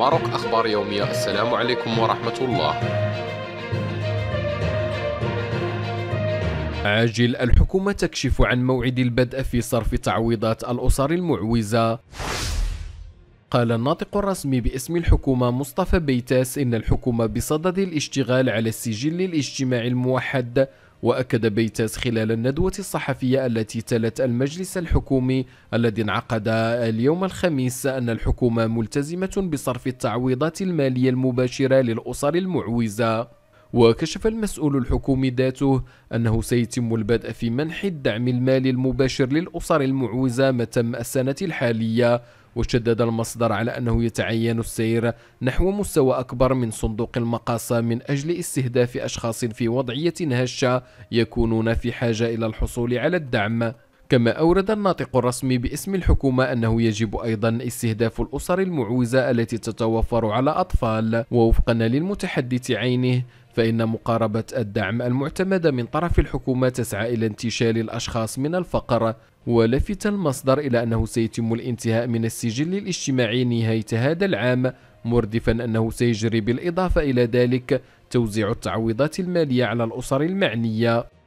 ماروك أخبار يومية السلام عليكم ورحمة الله عاجل الحكومة تكشف عن موعد البدء في صرف تعويضات الأسر المعوزة قال الناطق الرسمي باسم الحكومة مصطفى بيتاس إن الحكومة بصدد الاشتغال على السجل الاجتماعي الموحد وأكد بيتاس خلال الندوة الصحفية التي تلت المجلس الحكومي الذي انعقد اليوم الخميس أن الحكومة ملتزمة بصرف التعويضات المالية المباشرة للأسر المعوزة وكشف المسؤول الحكومي ذاته أنه سيتم البدء في منح الدعم المالي المباشر للأسر المعوزة متم السنة الحالية وشدد المصدر على أنه يتعين السير نحو مستوى أكبر من صندوق المقاصة من أجل استهداف أشخاص في وضعية هشة يكونون في حاجة إلى الحصول على الدعم كما أورد الناطق الرسمي باسم الحكومة أنه يجب أيضا استهداف الأسر المعوزة التي تتوفر على أطفال ووفقا للمتحدث عينه فإن مقاربة الدعم المعتمدة من طرف الحكومة تسعى إلى انتشال الأشخاص من الفقر ولفت المصدر إلى أنه سيتم الانتهاء من السجل الاجتماعي نهاية هذا العام مردفا أنه سيجري بالإضافة إلى ذلك توزيع التعويضات المالية على الأسر المعنية